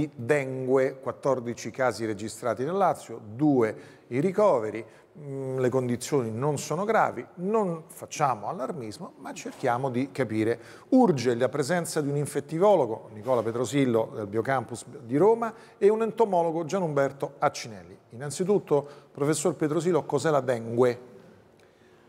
di dengue, 14 casi registrati nel Lazio, 2 i ricoveri, mm, le condizioni non sono gravi, non facciamo allarmismo, ma cerchiamo di capire. Urge la presenza di un infettivologo, Nicola Petrosillo del Biocampus di Roma, e un entomologo Gianumberto Accinelli. Innanzitutto, professor Petrosillo, cos'è la dengue?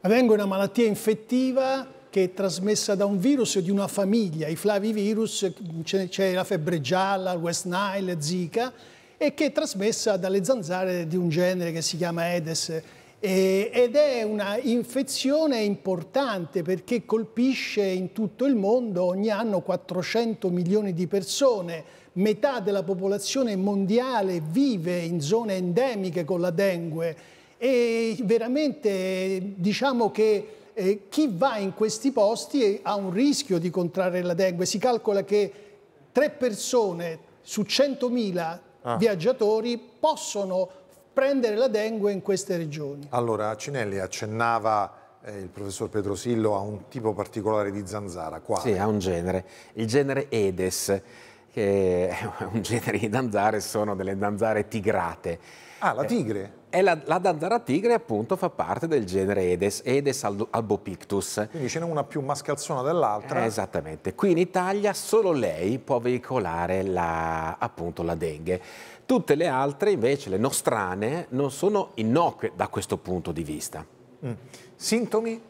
La dengue è una malattia infettiva che è trasmessa da un virus di una famiglia, i flavivirus, c'è la febbre gialla, il West Nile, Zika, e che è trasmessa dalle zanzare di un genere che si chiama Edes. E, ed è una infezione importante perché colpisce in tutto il mondo ogni anno 400 milioni di persone, metà della popolazione mondiale vive in zone endemiche con la dengue e veramente diciamo che eh, chi va in questi posti ha un rischio di contrarre la dengue. Si calcola che tre persone su 100.000 ah. viaggiatori possono prendere la dengue in queste regioni. Allora, Cinelli accennava eh, il professor Pedrosillo a un tipo particolare di zanzara. Quale? Sì, ha un genere, il genere Edes che è un genere di zanzare, sono delle zanzare tigrate. Ah, la tigre? E la, la Dandara tigre appunto fa parte del genere Edes, Edes albopictus. Quindi ce n'è una più mascalzona dell'altra. Eh, esattamente. Qui in Italia solo lei può veicolare la, appunto la dengue. Tutte le altre invece, le nostrane, non sono innocue da questo punto di vista. Mm. Sintomi?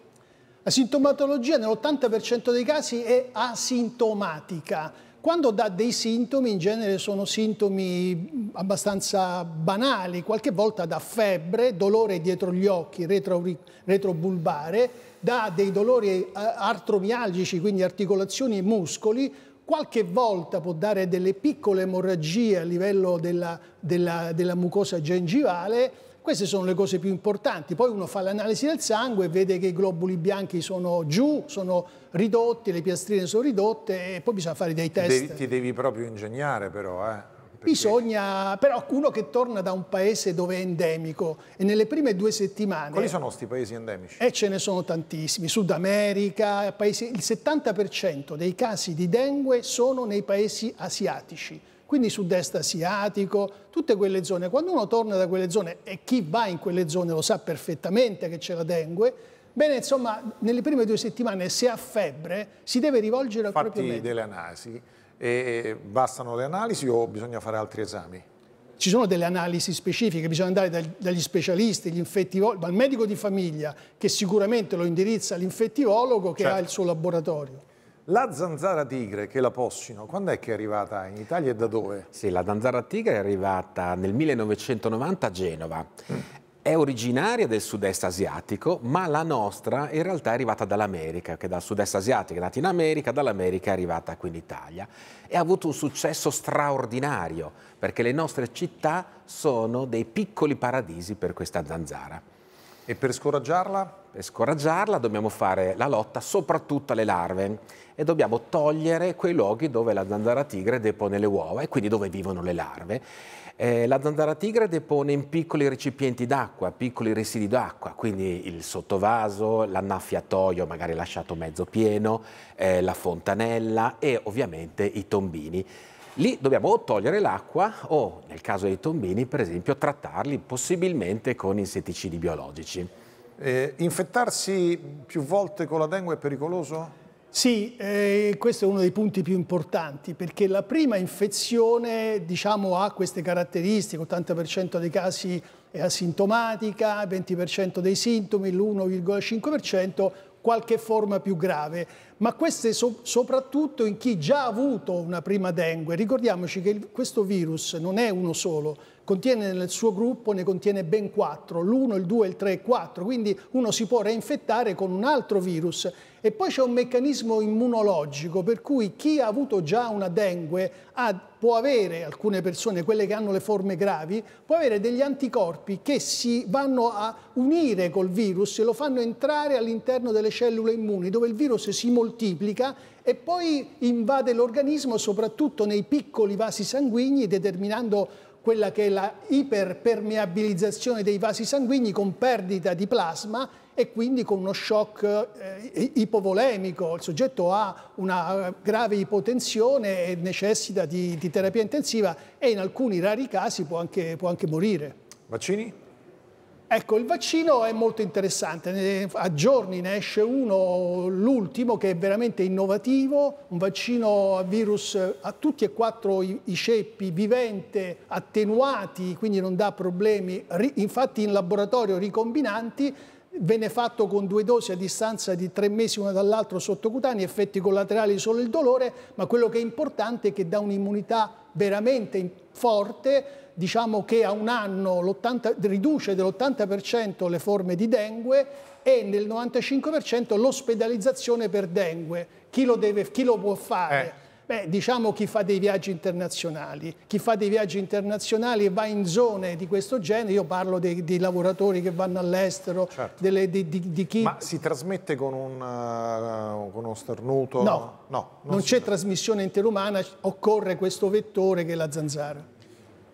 La sintomatologia nell'80% dei casi è asintomatica quando dà dei sintomi, in genere sono sintomi abbastanza banali, qualche volta dà febbre, dolore dietro gli occhi, retro, retrobulbare, dà dei dolori eh, artromialgici, quindi articolazioni e muscoli, qualche volta può dare delle piccole emorragie a livello della, della, della mucosa gengivale, queste sono le cose più importanti. Poi uno fa l'analisi del sangue e vede che i globuli bianchi sono giù, sono ridotti, le piastrine sono ridotte e poi bisogna fare dei test. Devi, ti devi proprio ingegnare però, eh? Perché? Bisogna, però uno che torna da un paese dove è endemico e nelle prime due settimane... Quali sono questi paesi endemici? E eh, ce ne sono tantissimi, Sud America, paesi, il 70% dei casi di dengue sono nei paesi asiatici quindi sud-est asiatico, tutte quelle zone. Quando uno torna da quelle zone, e chi va in quelle zone lo sa perfettamente che c'è la dengue, Bene, insomma, nelle prime due settimane, se ha febbre, si deve rivolgere al Fatti proprio medico. delle analisi. E bastano le analisi o bisogna fare altri esami? Ci sono delle analisi specifiche, bisogna andare dagli specialisti, gli infettivologi, dal medico di famiglia, che sicuramente lo indirizza all'infettivologo che certo. ha il certo. suo laboratorio. La zanzara tigre, che la possino, quando è che è arrivata in Italia e da dove? Sì, la zanzara tigre è arrivata nel 1990 a Genova. Mm. È originaria del sud-est asiatico, ma la nostra in realtà è arrivata dall'America, che dal sud-est asiatico è nata in America, dall'America è arrivata qui in Italia. E ha avuto un successo straordinario, perché le nostre città sono dei piccoli paradisi per questa zanzara. E per scoraggiarla? Per scoraggiarla dobbiamo fare la lotta soprattutto alle larve e dobbiamo togliere quei luoghi dove la zanzara tigre depone le uova e quindi dove vivono le larve. Eh, la zanzara tigre depone in piccoli recipienti d'acqua, piccoli residui d'acqua, quindi il sottovaso, l'annaffiatoio magari lasciato mezzo pieno, eh, la fontanella e ovviamente i tombini. Lì dobbiamo o togliere l'acqua o, nel caso dei tombini, per esempio, trattarli possibilmente con insetticidi biologici. Eh, infettarsi più volte con la dengue è pericoloso? Sì, eh, questo è uno dei punti più importanti perché la prima infezione diciamo, ha queste caratteristiche, 80% dei casi è asintomatica, 20% dei sintomi, l'1,5%, qualche forma più grave ma queste so soprattutto in chi già ha avuto una prima dengue. Ricordiamoci che il, questo virus non è uno solo, contiene nel suo gruppo, ne contiene ben quattro, l'1, il 2, il 3 e 4, quindi uno si può reinfettare con un altro virus. E poi c'è un meccanismo immunologico per cui chi ha avuto già una dengue ha, può avere, alcune persone, quelle che hanno le forme gravi, può avere degli anticorpi che si vanno a unire col virus e lo fanno entrare all'interno delle cellule immuni, dove il virus si moltiplica moltiplica e poi invade l'organismo soprattutto nei piccoli vasi sanguigni determinando quella che è la iperpermeabilizzazione dei vasi sanguigni con perdita di plasma e quindi con uno shock eh, ipovolemico. Il soggetto ha una grave ipotensione e necessita di, di terapia intensiva e in alcuni rari casi può anche, può anche morire. Vaccini? Ecco, il vaccino è molto interessante, a giorni ne esce uno, l'ultimo, che è veramente innovativo, un vaccino a eh, virus eh, a tutti e quattro i, i ceppi, vivente, attenuati, quindi non dà problemi, infatti in laboratorio ricombinanti, venne fatto con due dosi a distanza di tre mesi una dall'altra sottocutanei, effetti collaterali solo il dolore, ma quello che è importante è che dà un'immunità veramente importante forte, diciamo che a un anno riduce dell'80% le forme di dengue e nel 95% l'ospedalizzazione per dengue. Chi lo, deve, chi lo può fare? Eh. Beh, diciamo chi fa dei viaggi internazionali. Chi fa dei viaggi internazionali e va in zone di questo genere, io parlo dei, dei lavoratori che vanno all'estero, certo. di, di, di, chi... Ma si trasmette con un... Uh uno starnuto? No, no non, non c'è trasmissione interumana, occorre questo vettore che è la zanzara.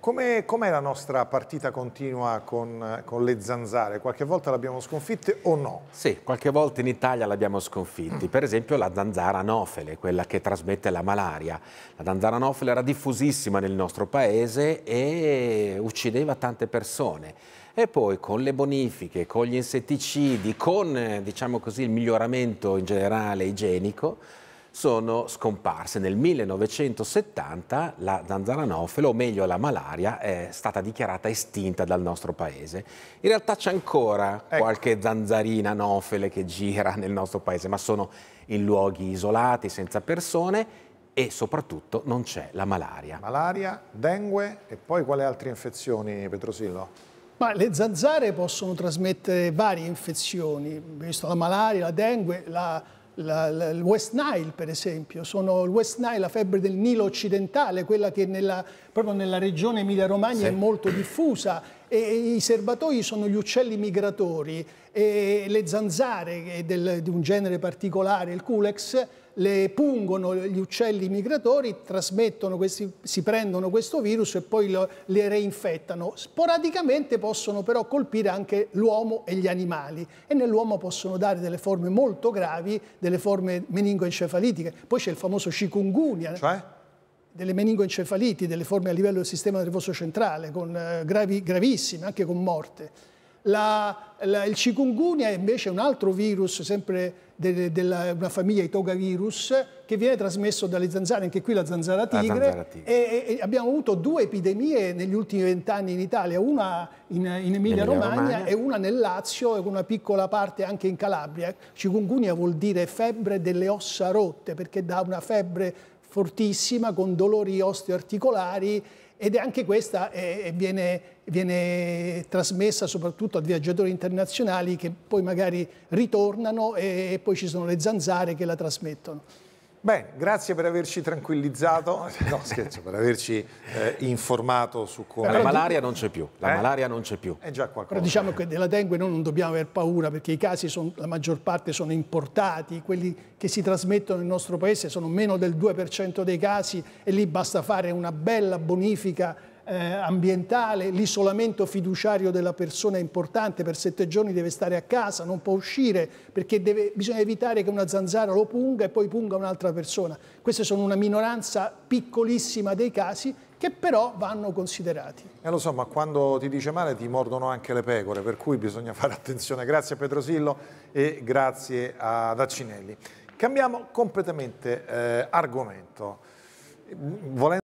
Com'è, com la nostra partita continua con, con le zanzare? Qualche volta l'abbiamo sconfitte o no? Sì, qualche volta in Italia l'abbiamo sconfitti. Per esempio la zanzara anofele, quella che trasmette la malaria. La zanzara anofele era diffusissima nel nostro paese e uccideva tante persone. E poi con le bonifiche, con gli insetticidi, con eh, diciamo così, il miglioramento in generale igienico, sono scomparse. Nel 1970 la zanzara nofelo, o meglio la malaria, è stata dichiarata estinta dal nostro paese. In realtà c'è ancora ecco. qualche zanzarina nofele che gira nel nostro paese, ma sono in luoghi isolati, senza persone e soprattutto non c'è la malaria. Malaria, dengue e poi quali altre infezioni, Petrosillo? Ma le zanzare possono trasmettere varie infezioni, visto la malaria, la dengue, la la, la, il West Nile per esempio, sono il West Nile, la febbre del Nilo occidentale, quella che nella, proprio nella regione Emilia-Romagna sì. è molto diffusa e, e i serbatoi sono gli uccelli migratori e le zanzare del, di un genere particolare, il culex, le pungono gli uccelli migratori, trasmettono questi, si prendono questo virus e poi lo, le reinfettano. Sporadicamente possono però colpire anche l'uomo e gli animali e nell'uomo possono dare delle forme molto gravi, delle forme meningoencefalitiche. Poi c'è il famoso chikungunya. Cioè? delle meningoencefaliti, delle forme a livello del sistema nervoso centrale, con, eh, gravi, gravissime, anche con morte. La, la, il chikungunya è un altro virus, sempre della de, de famiglia itogavirus, che viene trasmesso dalle zanzare, anche qui la zanzara tigre. La zanzara tigre. E, e, abbiamo avuto due epidemie negli ultimi vent'anni in Italia, una in, in Emilia-Romagna Emilia e una nel Lazio e una piccola parte anche in Calabria. Chikungunya vuol dire febbre delle ossa rotte, perché dà una febbre fortissima con dolori osteoarticolari ed anche questa è, eh, eh, viene, viene, trasmessa soprattutto a viaggiatori internazionali che poi magari ritornano e, e poi ci sono le zanzare che la trasmettono. Bene, grazie per averci tranquillizzato, no scherzo, per averci eh, informato su come... La malaria non c'è più, la eh? malaria non c'è più. È già qualcosa. Però diciamo che della dengue noi non dobbiamo aver paura perché i casi, sono, la maggior parte sono importati, quelli che si trasmettono nel nostro paese sono meno del 2% dei casi e lì basta fare una bella bonifica eh, ambientale, l'isolamento fiduciario della persona è importante, per sette giorni deve stare a casa, non può uscire perché deve, bisogna evitare che una zanzara lo punga e poi punga un'altra persona. Queste sono una minoranza piccolissima dei casi che però vanno considerati. E eh, lo so, ma quando ti dice male ti mordono anche le pecore, per cui bisogna fare attenzione. Grazie a Petrosillo e grazie ad Accinelli. Cambiamo completamente eh, argomento. Volendo